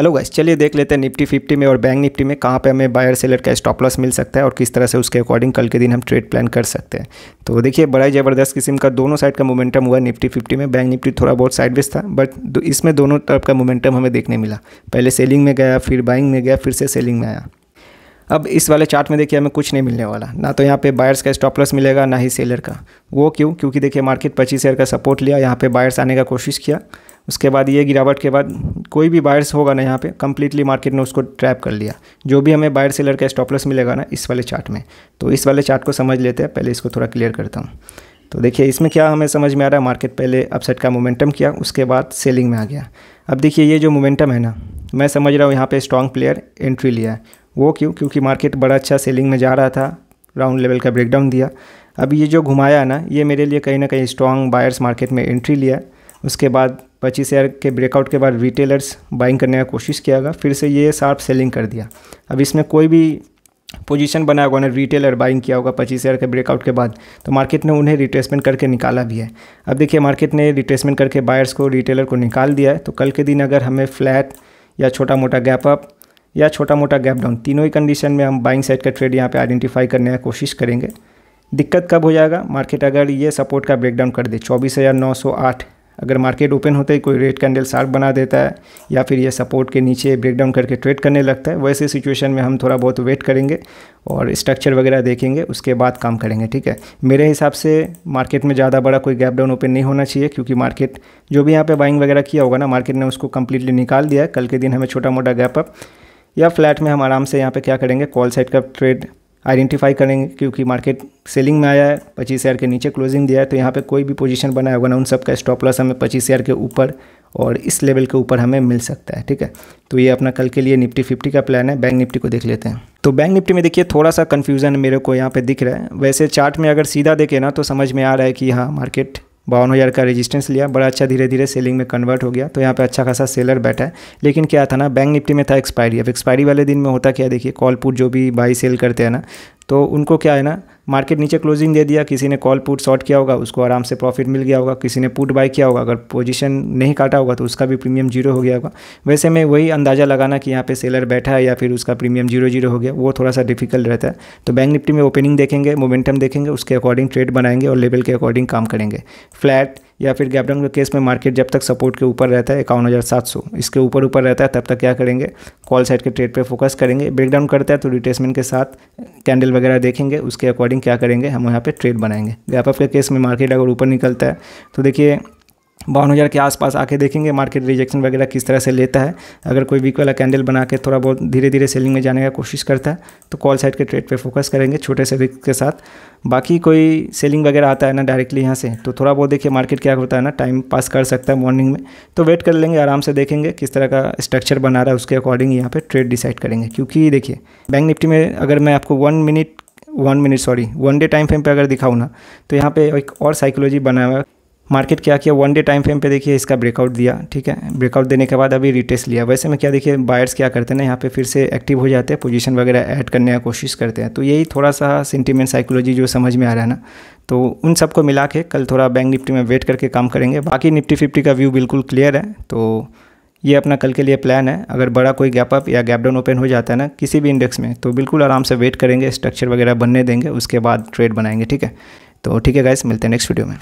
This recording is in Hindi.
हेलो गाइस चलिए देख लेते हैं निफ्टी फिफ्टी में और बैंक निफ्टी में कहाँ पे हमें बायर सेलर का स्टॉप लॉस मिल सकता है और किस तरह से उसके अकॉर्डिंग कल के दिन हम ट्रेड प्लान कर सकते हैं तो देखिए बड़ा ही ज़बरदस्त किस्म का दोनों साइड का मोमेंटम हुआ निफ्टी फिफ्टी में बैंक निफ्टी थोड़ा बहुत साइडवेज था बट इसमें दोनों तरफ का मोमेंटम हमें देखने मिला पहले सेलिंग में गया फिर बाइंग में गया फिर से सेलिंग में आया अब इस वाले चार्ट में देखिए हमें कुछ नहीं मिलने वाला ना तो यहाँ पे बायर्स का स्टॉप लॉस मिलेगा ना ही सेलर का वो क्यों क्योंकि देखिए मार्केट 25 शेयर का सपोर्ट लिया यहाँ पे बायर्स आने का कोशिश किया उसके बाद ये गिरावट के बाद कोई भी बायर्स होगा ना यहाँ पे कम्प्लीटली मार्केट ने उसको ट्रैप कर लिया जो भी हमें बायर सेलर का स्टॉपलस मिलेगा ना इस वाले चार्ट में तो इस वाले चार्ट को समझ लेते हैं पहले इसको थोड़ा क्लियर करता हूँ तो देखिए इसमें क्या हमें समझ में आ रहा है मार्केट पहले अपसेट का मोमेंटम किया उसके बाद सेलिंग में आ गया अब देखिए ये जो मोमेंटम है ना मैं समझ रहा हूँ यहाँ पर स्ट्रॉन्ग प्लेयर एंट्री लिया है वो क्यों क्योंकि मार्केट बड़ा अच्छा सेलिंग में जा रहा था राउंड लेवल का ब्रेकडाउन दिया अब ये जो घुमाया ना ये मेरे लिए कहीं ना कहीं स्ट्रॉन्ग बायर्स मार्केट में एंट्री लिया उसके बाद पच्चीस हज़ार के ब्रेकआउट के बाद रिटेलर्स बाइंग करने का कोशिश किया गया फिर से ये शार्प सेलिंग कर दिया अब इसमें कोई भी पोजीशन बनाया होगा ना रिटेलर बाइंग किया होगा पच्चीस हज़ार के ब्रेकआउट के बाद तो मार्केट ने उन्हें रिट्रेसमेंट करके निकाला भी है अब देखिए मार्केट ने रिट्रेसमेंट करके बायर्स को रिटेलर को निकाल दिया है तो कल के दिन अगर हमें फ्लैट या छोटा मोटा गैप अप या छोटा मोटा गैप डाउन तीनों ही कंडीशन में हम बाइंग साइड का ट्रेड यहाँ पर आइडेंटिफाई करने की कोशिश करेंगे दिक्कत कब हो जाएगा मार्केट अगर ये सपोर्ट का ब्रेकडाउन कर दे चौबीस हज़ार नौ सौ आठ अगर मार्केट ओपन होते ही कोई रेड कैंडल सार्क बना देता है या फिर ये सपोर्ट के नीचे ब्रेकडाउन करके ट्रेड करने लगता है वैसे सिचुएशन में हम थोड़ा बहुत वेट करेंगे और स्ट्रक्चर वगैरह देखेंगे उसके बाद काम करेंगे ठीक है मेरे हिसाब से मार्केट में ज़्यादा बड़ा कोई गैप डाउन ओपन नहीं होना चाहिए क्योंकि मार्केट जो भी यहाँ पर बाइंग वगैरह किया होगा ना मार्केट ने उसको कम्प्लीटली निकाल दिया है कल के दिन हमें छोटा मोटा गैप अप या फ्लैट में हम आराम से यहाँ पे क्या करेंगे कॉल साइड का ट्रेड आइडेंटिफाई करेंगे क्योंकि मार्केट सेलिंग में आया है पच्चीस हज़ार के नीचे क्लोजिंग दिया है तो यहाँ पे कोई भी पोजीशन बनाया होगा ना उन सब का स्टॉप लॉस हमें पच्चीस हज़ार के ऊपर और इस लेवल के ऊपर हमें मिल सकता है ठीक है तो ये अपना कल के लिए निफ्टी फिफ्टी का प्लान है बैंक निफ्टी को देख लेते हैं तो बैंक निफ्टी में देखिए थोड़ा सा कन्फ्यूजन मेरे को यहाँ पे दिख रहा है वैसे चार्ट में अगर सीधा देखे ना तो समझ में आ रहा है कि हाँ मार्केट बावन हज़ार का रेजिस्टेंस लिया बड़ा अच्छा धीरे धीरे सेलिंग में कन्वर्ट हो गया तो यहाँ पे अच्छा खासा सेलर बैठा है लेकिन क्या था ना बैंक निफ्टी में था एक्सपायरी अब एक्सपायरी वाले दिन में होता क्या देखिए कॉल पुट जो भी बाई सेल करते हैं ना तो उनको क्या है ना मार्केट नीचे क्लोजिंग दे दिया किसी ने कॉल पुट शॉर्ट किया होगा उसको आराम से प्रॉफिट मिल गया होगा किसी ने पुट बाय किया होगा अगर पोजीशन नहीं काटा होगा तो उसका भी प्रीमियम जीरो हो गया होगा वैसे मैं वही अंदाज़ा लगाना कि यहाँ पे सेलर बैठा है या फिर उसका प्रीमियम जीरो जीरो हो गया वो थोड़ा सा डिफिकल्ट रहता है तो बैंक निफ्टी में ओपनिंग देखेंगे मोमेंटम देखेंगे उसके अकॉर्डिंग ट्रेड बनाएंगे और लेवल के अकॉर्डिंग काम करेंगे फ्लैट या फिर गैपडाउन के केस में मार्केट जब तक सपोर्ट के ऊपर रहता है इक्यावन हज़ार सात सौ इसके ऊपर ऊपर रहता है तब तक क्या करेंगे कॉल साइड के ट्रेड पे फोकस करेंगे ब्रेकडाउन करता है तो रिटेसमेंट के साथ कैंडल वगैरह देखेंगे उसके अकॉर्डिंग क्या करेंगे हम यहाँ पे ट्रेड बनाएंगे गैप अप के केस में मार्केट अगर ऊपर निकलता है तो देखिए बावन हज़ार के आसपास आके देखेंगे मार्केट रिजेक्शन वगैरह किस तरह से लेता है अगर कोई वीक वाला कैंडल बना के थोड़ा बहुत धीरे धीरे सेलिंग में जाने का कोशिश करता है तो कॉल साइड के ट्रेड पे फोकस करेंगे छोटे से विक के साथ बाकी कोई सेलिंग वगैरह आता है ना डायरेक्टली यहाँ से तो थोड़ा बहुत देखिए मार्केट क्या होता है ना टाइम पास कर सकता है मॉर्निंग में तो वेट कर लेंगे आराम से देखेंगे किस तरह का स्ट्रक्चर बना रहा है उसके अकॉर्डिंग यहाँ पर ट्रेड डिसाइड करेंगे क्योंकि देखिए बैंक निफ्टी में अगर मैं आपको one minute one minute sorry one day time frame पर अगर दिखाऊँ ना तो यहाँ पर एक और साइकोलॉजी बना हुआ मार्केट क्या किया वन डे टाइम फ्रेम पे देखिए इसका ब्रेकआउट दिया ठीक है ब्रेकआउट देने के बाद अभी रिटेस्ट लिया वैसे में क्या देखिए बायर्स क्या करते हैं ना यहाँ पे फिर से एक्टिव हो जाते हैं पोजीशन वगैरह ऐड करने की कोशिश करते हैं तो यही थोड़ा सा सेंटीमेंट साइकोलॉजी जो समझ में आ रहा है ना तो उन सबको मिला के कल थोड़ा बैंक निफ्टी में वेट करके काम करेंगे बाकी निफ्टी फिफ्टी का व्यू बिल्कुल क्लियर है तो ये अपना कल के लिए प्लान है अगर बड़ा कोई गैप अप या गैप डाउन ओपन हो जाता है ना किसी भी इंडेक्स में तो बिल्कुल आराम से वेट करेंगे स्ट्रक्चर वगैरह बनने देंगे उसके बाद ट्रेड बनाएंगे ठीक है तो ठीक है गाइस मिलते हैं नेक्स्ट वीडियो में